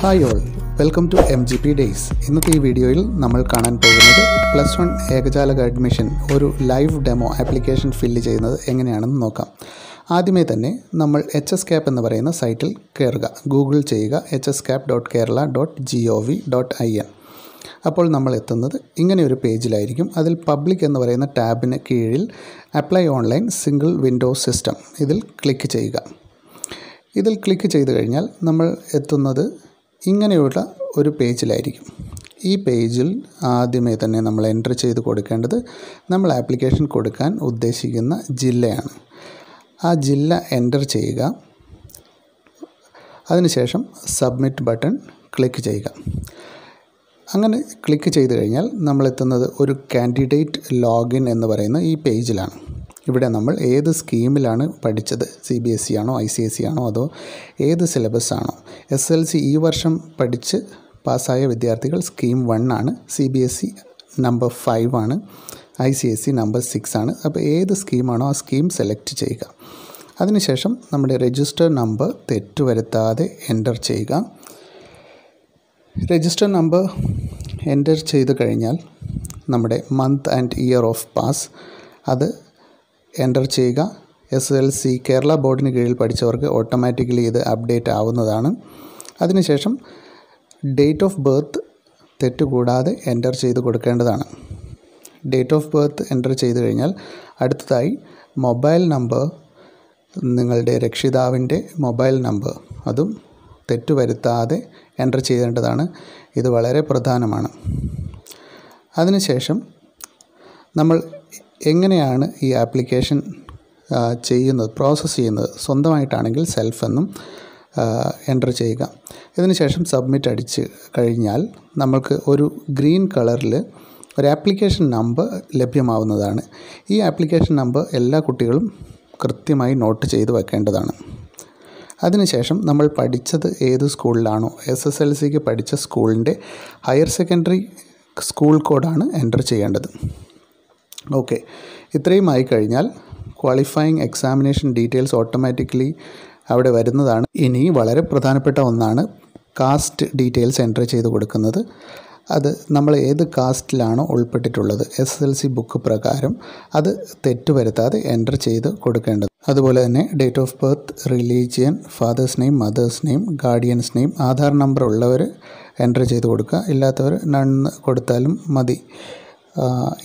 hi all welcome to M G P days ഇന്നത്തെ ഈ വീഡിയോയിൽ നമ്മൾ കാണാൻ പോകുന്നത് പ്ലസ് വൺ ഏകജാലക അഡ്മിഷൻ ഒരു ലൈവ് ഡെമോ ആപ്ലിക്കേഷൻ ഫില്ല് ചെയ്യുന്നത് എങ്ങനെയാണെന്ന് നോക്കാം ആദ്യമേ തന്നെ നമ്മൾ എച്ച് എസ് ക്യാപ്പ് എന്ന് പറയുന്ന സൈറ്റിൽ കയറുക ഗൂഗിൾ ചെയ്യുക H S cap dot Kerala dot G O V dot I N അപ്പോൾ നമ്മൾ എത്തുന്നത് ഇങ്ങനെ ഒരു പേജിലായിരിക്കും അതിൽ പബ്ലിക് എന്ന് പറയുന്ന ടാബിന് കീഴിൽ apply online single window system ഇതിൽ ക്ലിക്ക് ചെയ്യുക ഇതിൽ ക്ലിക്ക് ചെയ്ത് കഴിഞ്ഞാൽ നമ്മൾ എത്തുന്നത് ഇങ്ങനെയുള്ള ഒരു പേജിലായിരിക്കും ഈ പേജിൽ ആദ്യമേ തന്നെ നമ്മൾ എൻ്റർ ചെയ്ത് കൊടുക്കേണ്ടത് നമ്മൾ ആപ്ലിക്കേഷൻ കൊടുക്കാൻ ഉദ്ദേശിക്കുന്ന ജില്ലയാണ് ആ ജില്ല എൻ്റർ ചെയ്യുക അതിനുശേഷം സബ്മിറ്റ് ബട്ടൺ ക്ലിക്ക് ചെയ്യുക അങ്ങനെ ക്ലിക്ക് ചെയ്ത് കഴിഞ്ഞാൽ നമ്മളെത്തുന്നത് ഒരു കാൻഡിഡേറ്റ് ലോഗിൻ എന്ന് പറയുന്ന ഈ പേജിലാണ് ഇവിടെ നമ്മൾ ഏത് സ്കീമിലാണ് പഠിച്ചത് സി ബി എസ് ഇ ആണോ ഐ സി എസ് ഇ ആണോ അതോ ഏത് സിലബസ് ആണോ എസ് എൽ സി ഈ വർഷം പഠിച്ച് പാസ്സായ വിദ്യാർത്ഥികൾ സ്കീം വൺ ആണ് C B S E number five ആണ് I C S C number six ആണ് അപ്പോൾ ഏത് സ്കീമാണോ ആ സ്കീം സെലക്ട് ചെയ്യുക അതിനുശേഷം നമ്മുടെ രജിസ്റ്റർ നമ്പർ തെറ്റുവരുത്താതെ എൻ്റർ ചെയ്യുക രജിസ്റ്റർ നമ്പർ എൻ്റർ ചെയ്ത് കഴിഞ്ഞാൽ നമ്മുടെ month and year of pass അത് എൻ്റർ ചെയ്യുക എസ് എൽ സി കേരള ബോർഡിന് കീഴിൽ പഠിച്ചവർക്ക് ഓട്ടോമാറ്റിക്കലി ഇത് അപ്ഡേറ്റ് ആവുന്നതാണ് അതിനുശേഷം ഡേറ്റ് ഓഫ് ബർത്ത് തെറ്റുകൂടാതെ എൻ്റർ ചെയ്ത് കൊടുക്കേണ്ടതാണ് ഡേറ്റ് ഓഫ് ബർത്ത് എൻ്റർ ചെയ്ത് കഴിഞ്ഞാൽ അടുത്തതായി മൊബൈൽ നമ്പർ നിങ്ങളുടെ രക്ഷിതാവിൻ്റെ മൊബൈൽ നമ്പർ അതും തെറ്റുവരുത്താതെ എൻ്റർ ചെയ്യേണ്ടതാണ് ഇത് വളരെ പ്രധാനമാണ് അതിനുശേഷം നമ്മൾ എങ്ങനെയാണ് ഈ ആപ്ലിക്കേഷൻ ചെയ്യുന്നത് പ്രോസസ്സ് ചെയ്യുന്നത് സ്വന്തമായിട്ടാണെങ്കിൽ സെൽഫ് എന്നും എൻ്റർ ചെയ്യുക ഇതിനുശേഷം സബ്മിറ്റ് അടിച്ച് കഴിഞ്ഞാൽ നമ്മൾക്ക് ഒരു ഗ്രീൻ കളറിൽ ഒരു ആപ്ലിക്കേഷൻ നമ്പർ ലഭ്യമാവുന്നതാണ് ഈ ആപ്ലിക്കേഷൻ നമ്പർ എല്ലാ കുട്ടികളും കൃത്യമായി നോട്ട് ചെയ്ത് വെക്കേണ്ടതാണ് അതിനുശേഷം നമ്മൾ പഠിച്ചത് ഏത് സ്കൂളിലാണോ എസ് എസ് എൽ സിക്ക് പഠിച്ച സ്കൂളിൻ്റെ ഹയർ സെക്കൻഡറി സ്കൂൾ കോഡാണ് എൻ്റർ ചെയ്യേണ്ടത് ഓക്കെ ഇത്രയും ആയി കഴിഞ്ഞാൽ ക്വാളിഫയിങ് എക്സാമിനേഷൻ ഡീറ്റെയിൽസ് ഓട്ടോമാറ്റിക്കലി അവിടെ വരുന്നതാണ് ഇനി വളരെ പ്രധാനപ്പെട്ട ഒന്നാണ് കാസ്റ്റ് ഡീറ്റെയിൽസ് എൻട്രി ചെയ്ത് കൊടുക്കുന്നത് അത് നമ്മൾ ഏത് കാസ്റ്റിലാണോ ഉൾപ്പെട്ടിട്ടുള്ളത് എസ് എൽ സി ബുക്ക് പ്രകാരം അത് തെറ്റ് വരുത്താതെ എൻ്റർ ചെയ്ത് കൊടുക്കേണ്ടത് അതുപോലെ തന്നെ date of birth religion father's name mother's name guardian's name Aadhaar number ഉള്ളവർ എൻ്റർ ചെയ്ത് കൊടുക്കുക ഇല്ലാത്തവർ നൺ കൊടുത്താലും മതി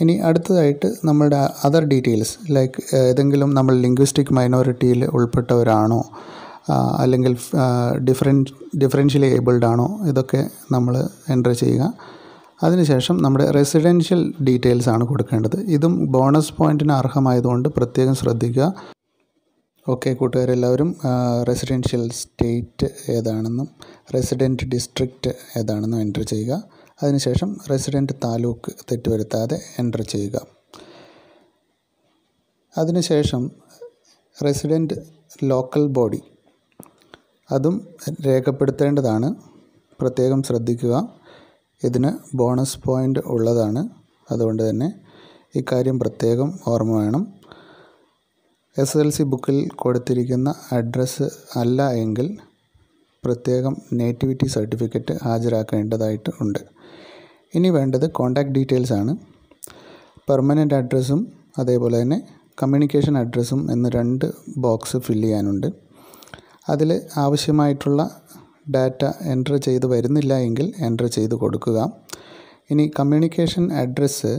ഇനി അടുത്തതായിട്ട് നമ്മളുടെ അതർ ഡീറ്റെയിൽസ് ലൈക്ക് ഏതെങ്കിലും നമ്മൾ ലിംഗ്വിസ്റ്റിക് മൈനോറിറ്റിയിൽ ഉൾപ്പെട്ടവരാണോ അല്ലെങ്കിൽ ഡിഫറെ ഡിഫറൻഷ്യലി ഏബിൾഡ് ആണോ ഇതൊക്കെ നമ്മൾ എൻ്റർ ചെയ്യുക അതിനുശേഷം നമ്മുടെ റെസിഡൻഷ്യൽ ഡീറ്റെയിൽസ് ആണ് കൊടുക്കേണ്ടത് ഇതും ബോണസ് പോയിൻറ്റിന് അർഹമായതുകൊണ്ട് പ്രത്യേകം ശ്രദ്ധിക്കുക ഓക്കെ കൂട്ടുകാരെല്ലാവരും റെസിഡൻഷ്യൽ സ്റ്റേറ്റ് ഏതാണെന്നും റെസിഡൻറ്റ് ഡിസ്ട്രിക്റ്റ് ഏതാണെന്നും എൻ്റർ ചെയ്യുക അതിനുശേഷം റെസിഡൻറ്റ് താലൂക്ക് തെറ്റുവരുത്താതെ എൻ്റർ ചെയ്യുക അതിനുശേഷം റെസിഡൻറ്റ് ലോക്കൽ ബോഡി അതും രേഖപ്പെടുത്തേണ്ടതാണ് പ്രത്യേകം ശ്രദ്ധിക്കുക ഇതിന് ബോണസ് പോയിൻ്റ് ഉള്ളതാണ് അതുകൊണ്ട് തന്നെ ഇക്കാര്യം പ്രത്യേകം ഓർമ്മ വേണം എസ് എൽ സി ബുക്കിൽ കൊടുത്തിരിക്കുന്ന അഡ്രസ്സ് അല്ല എങ്കിൽ പ്രത്യേകം നേറ്റിവിറ്റി സർട്ടിഫിക്കറ്റ് ഹാജരാക്കേണ്ടതായിട്ട് ഉണ്ട് ഇനി വേണ്ടത് കോൺടാക്റ്റ് ഡീറ്റെയിൽസ് ആണ് പെർമനൻ്റ് അഡ്രസ്സും അതേപോലെ തന്നെ കമ്മ്യൂണിക്കേഷൻ അഡ്രസ്സും എന്ന രണ്ട് ബോക്സ് ഫില്ല് ചെയ്യാനുണ്ട് അതിൽ ആവശ്യമായിട്ടുള്ള ഡാറ്റ എൻ്റർ ചെയ്ത് വരുന്നില്ല എങ്കിൽ എൻ്റർ ചെയ്ത് കൊടുക്കുക ഇനി communication address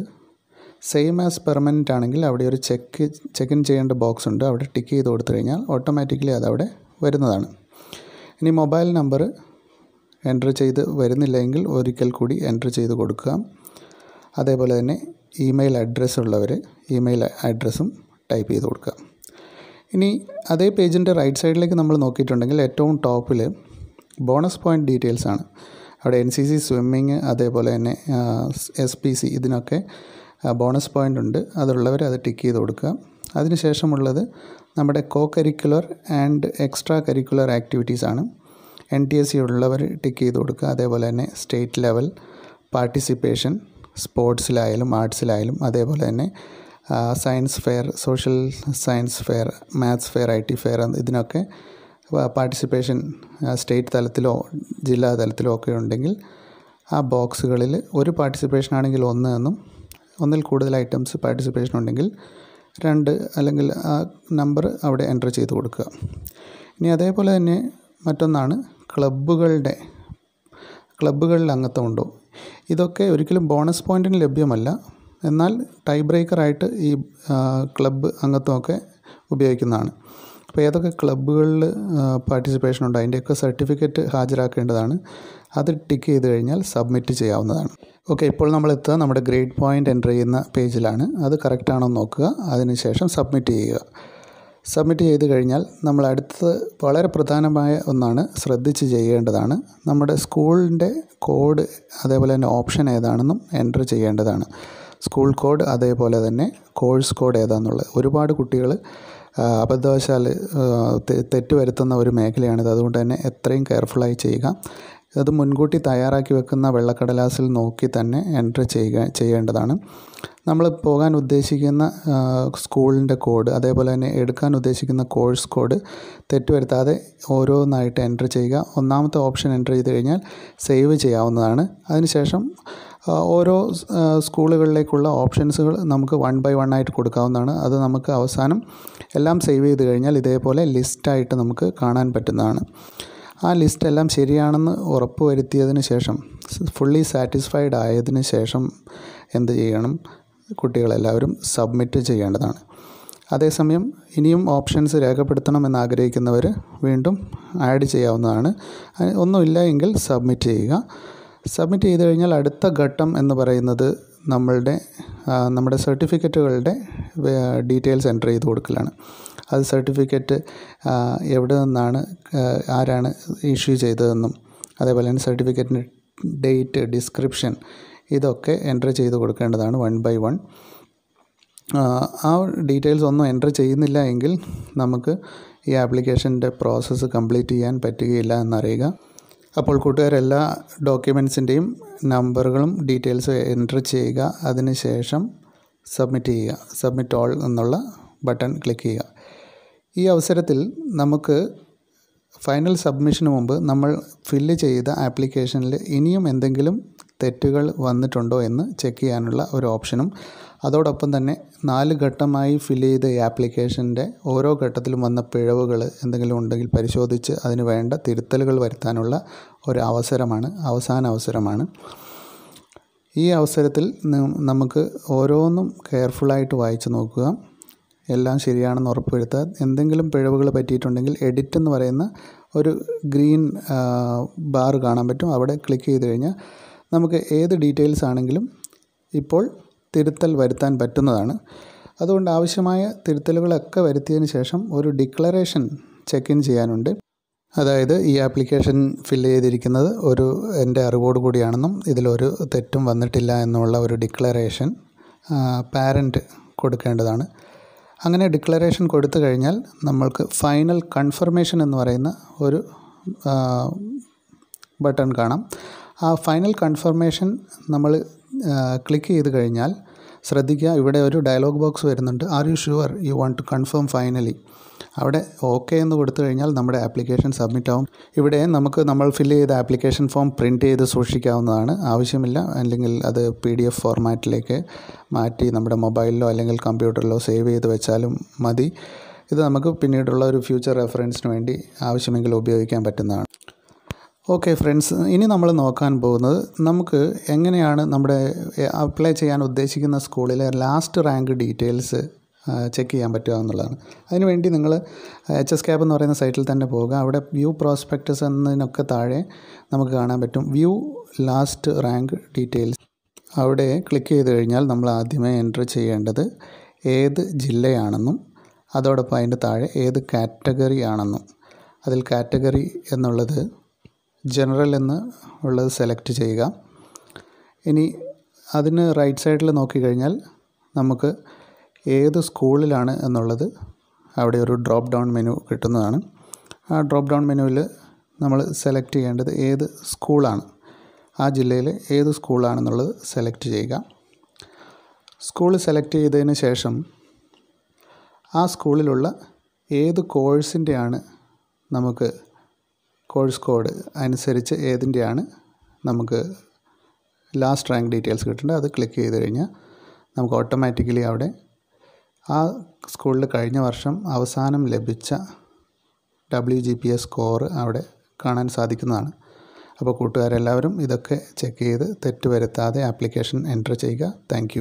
same as permanent ആണെങ്കിൽ അവിടെ ഒരു ചെക്ക് ചെക്ക് ഇൻ ചെയ്യേണ്ട ബോക്സ് ഉണ്ട് അവിടെ ടിക്ക് ചെയ്ത് കൊടുത്തു കഴിഞ്ഞാൽ ഓട്ടോമാറ്റിക്കലി അതവിടെ വരുന്നതാണ് ഇനി മൊബൈൽ നമ്പർ എൻ്റർ ചെയ്ത് വരുന്നില്ലെങ്കിൽ ഒരിക്കൽ കൂടി എൻ്റർ ചെയ്ത് കൊടുക്കുക അതേപോലെ തന്നെ ഇമെയിൽ അഡ്രസ്സ് ഉള്ളവർ ഇമെയിൽ അഡ്രസ്സും ടൈപ്പ് ചെയ്ത് കൊടുക്കുക ഇനി അതേ പേജിൻ്റെ റൈറ്റ് സൈഡിലേക്ക് നമ്മൾ നോക്കിയിട്ടുണ്ടെങ്കിൽ ഏറ്റവും ടോപ്പിൽ ബോണസ് പോയിൻ്റ് ഡീറ്റെയിൽസ് ആണ് അവിടെ എൻ സി സി സ്വിമ്മിങ് അതേപോലെ തന്നെ എസ് പി സി ഇതിനൊക്കെ ബോണസ് പോയിൻ്റ് ഉണ്ട് അതുള്ളവർ അത് ടിക്ക് ചെയ്ത് കൊടുക്കുക അതിനുശേഷമുള്ളത് നമ്മുടെ co curricular and extra curricular activities ആണ് എൻ ടി എസ് സി ഉള്ളവർ ടിക്ക് ചെയ്ത് കൊടുക്കുക അതേപോലെ തന്നെ സ്റ്റേറ്റ് ലെവൽ പാർട്ടിസിപ്പേഷൻ സ്പോർട്സിലായാലും ആർട്സിലായാലും അതേപോലെ തന്നെ science fair social science fair maths fair I T fair ഇതിനൊക്കെ പാർട്ടിസിപ്പേഷൻ സ്റ്റേറ്റ് തലത്തിലോ ജില്ലാ തലത്തിലോ ഒക്കെ ഉണ്ടെങ്കിൽ ആ ബോക്സുകളിൽ ഒരു പാർട്ടിസിപ്പേഷൻ ആണെങ്കിൽ ഒന്ന് എന്നും ഒന്നിൽ കൂടുതൽ ഐറ്റംസ് പാർട്ടിസിപ്പേഷൻ ഉണ്ടെങ്കിൽ രണ്ട് അല്ലെങ്കിൽ ആ നമ്പർ അവിടെ എൻ്റർ ചെയ്ത് കൊടുക്കുക ഇനി അതേപോലെ തന്നെ മറ്റൊന്നാണ് ക്ലബ്ബുകളുടെ ക്ലബ്ബുകളിൽ അംഗത്വമുണ്ടോ ഇതൊക്കെ ഒരിക്കലും ബോണസ് പോയിൻറ്റിന് ലഭ്യമല്ല എന്നാൽ ടൈ ബ്രേക്കറായിട്ട് ഈ ക്ലബ്ബ് അംഗത്വമൊക്കെ ഉപയോഗിക്കുന്നതാണ് അപ്പോൾ ഏതൊക്കെ ക്ലബ്ബുകളിൽ പാർട്ടിസിപ്പേഷൻ ഉണ്ടോ അതിൻ്റെയൊക്കെ സർട്ടിഫിക്കറ്റ് ഹാജരാക്കേണ്ടതാണ് അത് ടിക്ക് ചെയ്ത് കഴിഞ്ഞാൽ സബ്മിറ്റ് ചെയ്യാവുന്നതാണ് ഓക്കെ ഇപ്പോൾ നമ്മൾ എത്തുക നമ്മുടെ ഗ്രേഡ് പോയിൻ്റ് എൻ്റർ ചെയ്യുന്ന പേജിലാണ് അത് കറക്റ്റ് ആണോ നോക്കുക അതിനുശേഷം സബ്മിറ്റ് ചെയ്യുക സബ്മിറ്റ് ചെയ്ത് കഴിഞ്ഞാൽ നമ്മൾ അടുത്തത് വളരെ പ്രധാനമായ ഒന്നാണ് ശ്രദ്ധിച്ച് ചെയ്യേണ്ടതാണ് നമ്മുടെ സ്കൂളിൻ്റെ കോഡ് അതേപോലെ തന്നെ ഓപ്ഷൻ ഏതാണെന്നും എൻ്റർ ചെയ്യേണ്ടതാണ് സ്കൂൾ കോഡ് അതേപോലെ തന്നെ കോഴ്സ് കോഡ് ഏതാണെന്നുള്ളത് ഒരുപാട് കുട്ടികൾ അബദ്ധവശാൽ തെറ്റ് വരുത്തുന്ന ഒരു മേഖലയാണിത് അതുകൊണ്ട് തന്നെ എത്രയും കെയർഫുള്ളായി ചെയ്യുക അത് മുൻകൂട്ടി തയ്യാറാക്കി വെക്കുന്ന വെള്ളക്കടലാസിൽ നോക്കി തന്നെ എൻട്രി ചെയ്യുക ചെയ്യേണ്ടതാണ് നമ്മൾ പോകാൻ ഉദ്ദേശിക്കുന്ന സ്കൂളിൻ്റെ കോഡ് അതേപോലെ തന്നെ എടുക്കാൻ ഉദ്ദേശിക്കുന്ന കോഴ്സ് കോഡ് തെറ്റുവരുത്താതെ ഓരോന്നായിട്ട് എൻറ്റർ ചെയ്യുക ഒന്നാമത്തെ ഓപ്ഷൻ എൻട്രി ചെയ്ത് കഴിഞ്ഞാൽ സേവ് ചെയ്യാവുന്നതാണ് അതിനുശേഷം ഓരോ സ്കൂളുകളിലേക്കുള്ള ഓപ്ഷൻസുകൾ നമുക്ക് വൺ ബൈ വൺ ആയിട്ട് കൊടുക്കാവുന്നതാണ് അത് നമുക്ക് അവസാനം എല്ലാം സേവ് ചെയ്ത് കഴിഞ്ഞാൽ ഇതേപോലെ ലിസ്റ്റായിട്ട് നമുക്ക് കാണാൻ പറ്റുന്നതാണ് ആ ലിസ്റ്റ് എല്ലാം ശരിയാണെന്ന് ഉറപ്പ് വരുത്തിയതിന് ശേഷം ഫുള്ളി സാറ്റിസ്ഫൈഡ് ആയതിന് ശേഷം എന്ത് ചെയ്യണം കുട്ടികളെല്ലാവരും സബ്മിറ്റ് ചെയ്യേണ്ടതാണ് അതേസമയം ഇനിയും ഓപ്ഷൻസ് രേഖപ്പെടുത്തണമെന്ന് ആഗ്രഹിക്കുന്നവർ വീണ്ടും ആഡ് ചെയ്യാവുന്നതാണ് ഒന്നുമില്ല എങ്കിൽ സബ്മിറ്റ് ചെയ്യുക സബ്മിറ്റ് ചെയ്ത് കഴിഞ്ഞാൽ അടുത്ത ഘട്ടം എന്ന് പറയുന്നത് നമ്മളുടെ നമ്മുടെ സർട്ടിഫിക്കറ്റുകളുടെ ഡീറ്റെയിൽസ് എൻ്റർ ചെയ്ത് കൊടുക്കലാണ് അത് സർട്ടിഫിക്കറ്റ് എവിടെ നിന്നാണ് ആരാണ് ഇഷ്യൂ ചെയ്തതെന്നും അതേപോലെ തന്നെ സർട്ടിഫിക്കറ്റിൻ്റെ ഡേറ്റ് ഡിസ്ക്രിപ്ഷൻ ഇതൊക്കെ എൻ്റർ ചെയ്ത് കൊടുക്കേണ്ടതാണ് വൺ ബൈ വൺ ആ ഡീറ്റെയിൽസ് ഒന്നും എൻ്റർ ചെയ്യുന്നില്ല എങ്കിൽ നമുക്ക് ഈ ആപ്ലിക്കേഷൻ്റെ പ്രോസസ്സ് കംപ്ലീറ്റ് ചെയ്യാൻ പറ്റുകയില്ല എന്നറിയുക അപ്പോൾ കൂട്ടുകാർ എല്ലാ ഡോക്യുമെൻസിൻ്റെയും നമ്പറുകളും ഡീറ്റെയിൽസും എൻറ്റർ ചെയ്യുക അതിനുശേഷം സബ്മിറ്റ് ചെയ്യുക സബ്മിറ്റ് ഓൾ എന്നുള്ള ബട്ടൺ ക്ലിക്ക് ചെയ്യുക ഈ അവസരത്തിൽ നമുക്ക് ഫൈനൽ സബ്മിഷന് മുമ്പ് നമ്മൾ ഫില്ല് ചെയ്ത ആപ്ലിക്കേഷനിൽ ഇനിയും എന്തെങ്കിലും തെറ്റുകൾ വന്നിട്ടുണ്ടോ എന്ന് ചെക്ക് ചെയ്യാനുള്ള ഒരു ഓപ്ഷനും അതോടൊപ്പം തന്നെ നാല് ഘട്ടമായി ഫിൽ ചെയ്ത ആപ്ലിക്കേഷൻ്റെ ഓരോ ഘട്ടത്തിലും വന്ന പിഴവുകൾ എന്തെങ്കിലും ഉണ്ടെങ്കിൽ പരിശോധിച്ച് അതിന് വേണ്ട തിരുത്തലുകൾ വരുത്താനുള്ള ഒരു അവസരമാണ് അവസാന അവസരമാണ് ഈ അവസരത്തിൽ നമുക്ക് ഓരോന്നും കെയർഫുള്ളായിട്ട് വായിച്ചു നോക്കുക എല്ലാം ശരിയാണെന്ന് ഉറപ്പുവരുത്തുക എന്തെങ്കിലും പിഴവുകൾ പറ്റിയിട്ടുണ്ടെങ്കിൽ എഡിറ്റ് എന്ന് പറയുന്ന ഒരു ഗ്രീൻ ബാർ കാണാൻ പറ്റും അവിടെ ക്ലിക്ക് ചെയ്ത് കഴിഞ്ഞാൽ നമുക്ക് ഏത് ഡീറ്റെയിൽസ് ആണെങ്കിലും ഇപ്പോൾ തിരുത്തൽ വരുത്താൻ പറ്റുന്നതാണ് അതുകൊണ്ട് ആവശ്യമായ തിരുത്തലുകളൊക്കെ വരുത്തിയതിന് ശേഷം ഒരു ഡിക്ലറേഷൻ ചെക്ക് ഇൻ ചെയ്യാനുണ്ട് അതായത് ഈ ആപ്ലിക്കേഷൻ ഫില്ല് ചെയ്തിരിക്കുന്നത് ഒരു എൻ്റെ അറിവോട് കൂടിയാണെന്നും ഇതിലൊരു തെറ്റും വന്നിട്ടില്ല എന്നുള്ള ഒരു ഡിക്ലറേഷൻ പാരൻറ്റ് കൊടുക്കേണ്ടതാണ് അങ്ങനെ ഡിക്ലറേഷൻ കൊടുത്തു കഴിഞ്ഞാൽ നമ്മൾക്ക് ഫൈനൽ കൺഫർമേഷൻ എന്ന് പറയുന്ന ഒരു ബട്ടൺ കാണാം ആ ഫൈനൽ കൺഫർമേഷൻ നമ്മൾ ക്ലിക്ക് ചെയ്ത് കഴിഞ്ഞാൽ ശ്രദ്ധിക്കുക ഇവിടെ ഒരു ഡയലോഗ് ബോക്സ് വരുന്നുണ്ട് are you sure you want to confirm finally അവിടെ ഓക്കെ എന്ന് കൊടുത്തു കഴിഞ്ഞാൽ നമ്മുടെ ആപ്ലിക്കേഷൻ സബ്മിറ്റ് ആവും ഇവിടെ നമുക്ക് നമ്മൾ ഫില്ല് ചെയ്ത ആപ്ലിക്കേഷൻ ഫോം പ്രിൻറ്റ് ചെയ്ത് സൂക്ഷിക്കാവുന്നതാണ് ആവശ്യമില്ല അല്ലെങ്കിൽ അത് പി ഡി എഫ് ഫോർമാറ്റിലേക്ക് മാറ്റി നമ്മുടെ മൊബൈലിലോ അല്ലെങ്കിൽ കമ്പ്യൂട്ടറിലോ സേവ് ചെയ്ത് വെച്ചാലും മതി ഇത് നമുക്ക് പിന്നീടുള്ള ഒരു ഫ്യൂച്ചർ റെഫറൻസിന് വേണ്ടി ആവശ്യമെങ്കിൽ ഉപയോഗിക്കാൻ പറ്റുന്നതാണ് ഓക്കെ ഫ്രണ്ട്സ് ഇനി നമ്മൾ നോക്കാൻ പോകുന്നത് നമുക്ക് എങ്ങനെയാണ് നമ്മുടെ അപ്ലൈ ചെയ്യാൻ ഉദ്ദേശിക്കുന്ന സ്കൂളിലെ ലാസ്റ്റ് റാങ്ക് ഡീറ്റെയിൽസ് ചെക്ക് ചെയ്യാൻ പറ്റുക എന്നുള്ളതാണ് അതിനുവേണ്ടി നിങ്ങൾ എച്ച് എസ് ക്യാബ് എന്ന് പറയുന്ന സൈറ്റിൽ തന്നെ പോവുക അവിടെ വ്യൂ പ്രോസ്പെക്ടസ് എന്നതിനൊക്കെ താഴെ നമുക്ക് കാണാൻ പറ്റും വ്യൂ ലാസ്റ്റ് റാങ്ക് ഡീറ്റെയിൽസ് അവിടെ ക്ലിക്ക് ചെയ്ത് കഴിഞ്ഞാൽ നമ്മൾ ആദ്യമേ എൻ്റർ ചെയ്യേണ്ടത് ഏത് ജില്ലയാണെന്നും അതോടൊപ്പം അതിൻ്റെ താഴെ ഏത് കാറ്റഗറി ആണെന്നും അതിൽ കാറ്റഗറി എന്നുള്ളത് ജനറൽ എന്ന് ഉള്ളത് സെലക്ട് ചെയ്യുക ഇനി അതിന് റൈറ്റ് സൈഡിൽ നോക്കിക്കഴിഞ്ഞാൽ നമുക്ക് ഏത് സ്കൂളിലാണ് എന്നുള്ളത് അവിടെ ഒരു ഡ്രോപ്പ് ഡൗൺ മെനു കിട്ടുന്നതാണ് ആ ഡ്രോപ്പ് ഡൗൺ മെനുവിൽ നമ്മൾ സെലക്ട് ചെയ്യേണ്ടത് ഏത് സ്കൂളാണ് ആ ജില്ലയിലെ ഏത് സ്കൂളാണെന്നുള്ളത് സെലക്ട് ചെയ്യുക സ്കൂൾ സെലക്ട് ചെയ്തതിന് ശേഷം ആ സ്കൂളിലുള്ള ഏത് കോഴ്സിൻ്റെയാണ് നമുക്ക് കോഴ്സ് കോഡ് അനുസരിച്ച് ഏതിൻ്റെയാണ് നമുക്ക് ലാസ്റ്റ് റാങ്ക് ഡീറ്റെയിൽസ് കിട്ടേണ്ടത് അത് ക്ലിക്ക് ചെയ്ത് കഴിഞ്ഞാൽ നമുക്ക് ഓട്ടോമാറ്റിക്കലി അവിടെ ആ സ്കൂളിൽ കഴിഞ്ഞ വർഷം അവസാനം ലഭിച്ച W G P S score അവിടെ കാണാൻ സാധിക്കുന്നതാണ് അപ്പോൾ കൂട്ടുകാരെല്ലാവരും ഇതൊക്കെ ചെക്ക് ചെയ്ത് തെറ്റ് വരുത്താതെ ആപ്ലിക്കേഷൻ എൻ്റർ ചെയ്യുക താങ്ക്